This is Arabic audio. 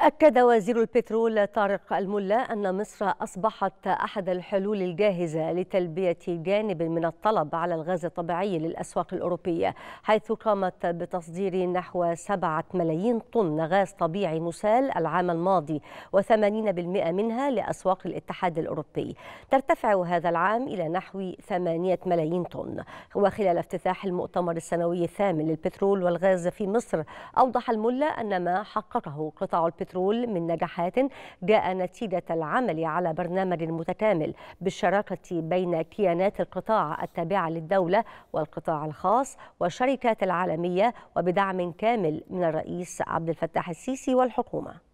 أكد وزير البترول طارق الملا أن مصر أصبحت أحد الحلول الجاهزة لتلبية جانب من الطلب على الغاز الطبيعي للأسواق الأوروبية حيث قامت بتصدير نحو 7 ملايين طن غاز طبيعي مسال العام الماضي و80% منها لأسواق الاتحاد الأوروبي ترتفع هذا العام إلى نحو 8 ملايين طن وخلال افتتاح المؤتمر السنوي الثامن للبترول والغاز في مصر أوضح الملا أن ما حققه قطاع البترول البترول من نجاحات جاء نتيجة العمل على برنامج متكامل بالشراكة بين كيانات القطاع التابعة للدولة والقطاع الخاص والشركات العالمية وبدعم كامل من الرئيس عبد الفتاح السيسي والحكومة